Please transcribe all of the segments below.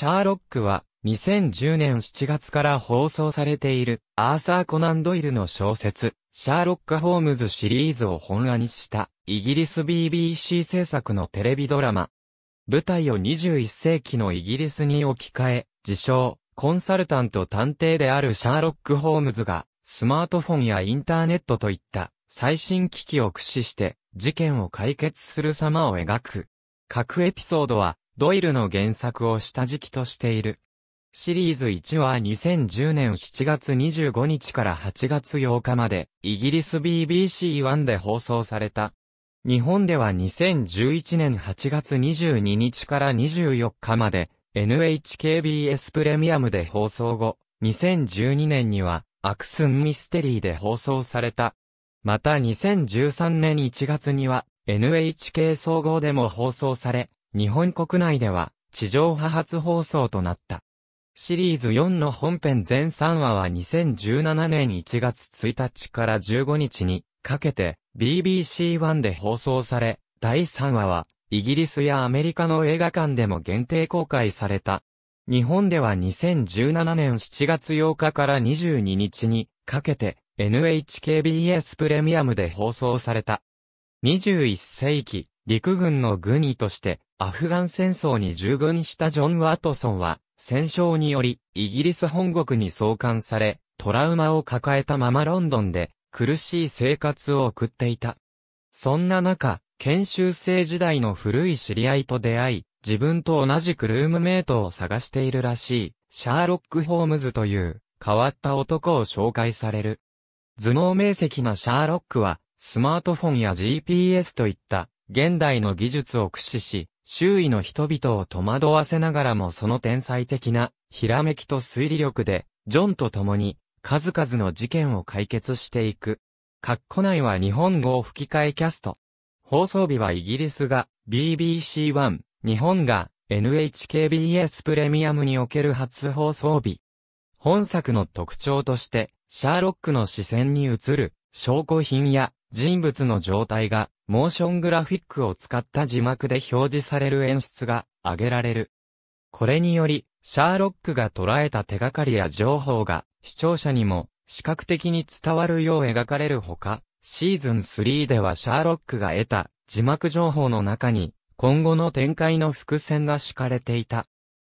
シャーロックは2010年7月から放送されているアーサー・コナン・ドイルの小説シャーロック・ホームズシリーズを本話にしたイギリス BBC 制作のテレビドラマ。舞台を21世紀のイギリスに置き換え、自称、コンサルタント探偵であるシャーロック・ホームズが、スマートフォンやインターネットといった最新機器を駆使して、事件を解決する様を描く。各エピソードは、ドイルの原作を下敷きとしている。シリーズ1は2010年7月25日から8月8日まで、イギリス BBC1 で放送された。日本では2011年8月22日から24日まで、NHKBS プレミアムで放送後、2012年には、アクスンミステリーで放送された。また2013年1月には、NHK 総合でも放送され、日本国内では地上波初放送となった。シリーズ4の本編全3話は2017年1月1日から15日にかけて BBC1 で放送され、第3話はイギリスやアメリカの映画館でも限定公開された。日本では2017年7月8日から22日にかけて NHKBS プレミアムで放送された。21世紀陸軍の軍医として、アフガン戦争に従軍したジョン・ワトソンは、戦勝により、イギリス本国に送還され、トラウマを抱えたままロンドンで、苦しい生活を送っていた。そんな中、研修生時代の古い知り合いと出会い、自分と同じクルームメイトを探しているらしい、シャーロック・ホームズという、変わった男を紹介される。頭脳明晰なシャーロックは、スマートフォンや GPS といった現代の技術を駆使し、周囲の人々を戸惑わせながらもその天才的な、ひらめきと推理力で、ジョンと共に、数々の事件を解決していく。カッコ内は日本語を吹き替えキャスト。放送日はイギリスが BBC1、日本が NHKBS プレミアムにおける初放送日。本作の特徴として、シャーロックの視線に映る証拠品や人物の状態がモーショングラフィックを使った字幕で表示される演出が挙げられる。これにより、シャーロックが捉えた手がかりや情報が視聴者にも視覚的に伝わるよう描かれるほか、シーズン3ではシャーロックが得た字幕情報の中に今後の展開の伏線が敷かれていた。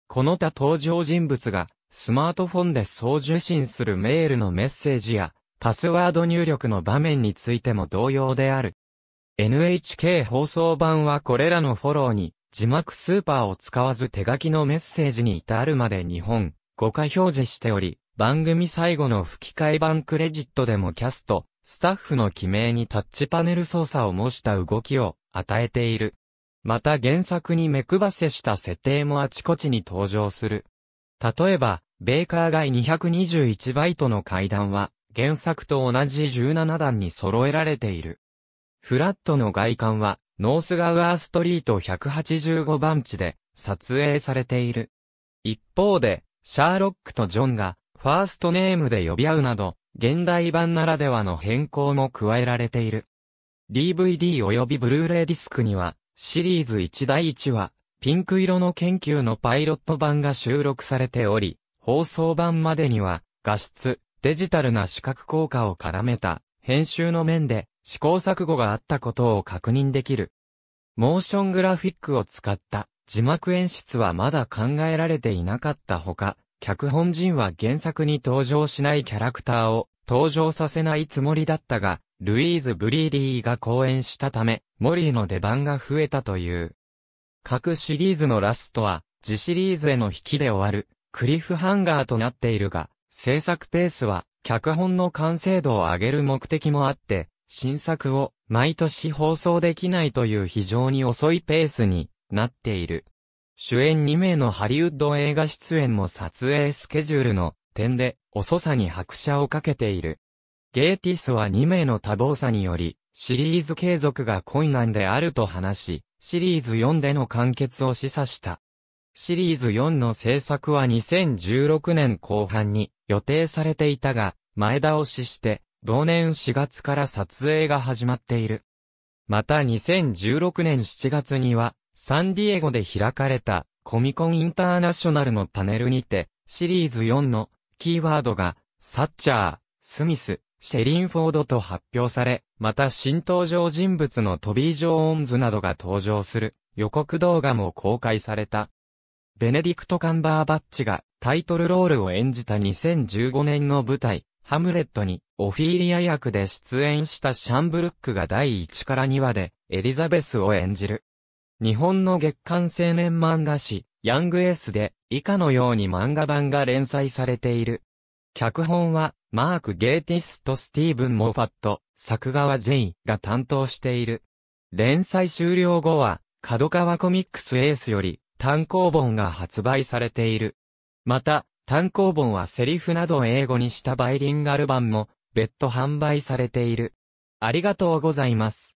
この他登場人物がスマートフォンで送受信するメールのメッセージやパスワード入力の場面についても同様である。NHK 放送版はこれらのフォローに、字幕スーパーを使わず手書きのメッセージに至るまで日本、5回表示しており、番組最後の吹き替え版クレジットでもキャスト、スタッフの記名にタッチパネル操作を模した動きを与えている。また原作に目配せした設定もあちこちに登場する。例えば、ベーカー街221バイトの階段は、原作と同じ17段に揃えられている。フラットの外観は、ノースガウアーストリート185番地で撮影されている。一方で、シャーロックとジョンが、ファーストネームで呼び合うなど、現代版ならではの変更も加えられている。DVD 及びブルーレイディスクには、シリーズ1第1話、ピンク色の研究のパイロット版が収録されており、放送版までには、画質、デジタルな視覚効果を絡めた、編集の面で試行錯誤があったことを確認できる。モーショングラフィックを使った字幕演出はまだ考えられていなかったほか、脚本人は原作に登場しないキャラクターを登場させないつもりだったが、ルイーズ・ブリーリーが講演したため、モリーの出番が増えたという。各シリーズのラストは、自シリーズへの引きで終わる、クリフハンガーとなっているが、制作ペースは、脚本の完成度を上げる目的もあって、新作を毎年放送できないという非常に遅いペースになっている。主演2名のハリウッド映画出演も撮影スケジュールの点で遅さに拍車をかけている。ゲイティスは2名の多忙さにより、シリーズ継続が困難であると話し、シリーズ4での完結を示唆した。シリーズ4の制作は2016年後半に予定されていたが、前倒しして、同年4月から撮影が始まっている。また2016年7月には、サンディエゴで開かれたコミコンインターナショナルのパネルにて、シリーズ4のキーワードが、サッチャー、スミス、シェリンフォードと発表され、また新登場人物のトビー・ジョーンズなどが登場する予告動画も公開された。ベネディクト・カンバーバッチがタイトルロールを演じた2015年の舞台、ハムレットにオフィーリア役で出演したシャンブルックが第1から2話でエリザベスを演じる。日本の月刊青年漫画誌、ヤングエースで以下のように漫画版が連載されている。脚本はマーク・ゲーティスとスティーブン・モファット、作画はイが担当している。連載終了後は、角川コミックスエースより、単行本が発売されている。また、単行本はセリフなどを英語にしたバイリンガル版も別途販売されている。ありがとうございます。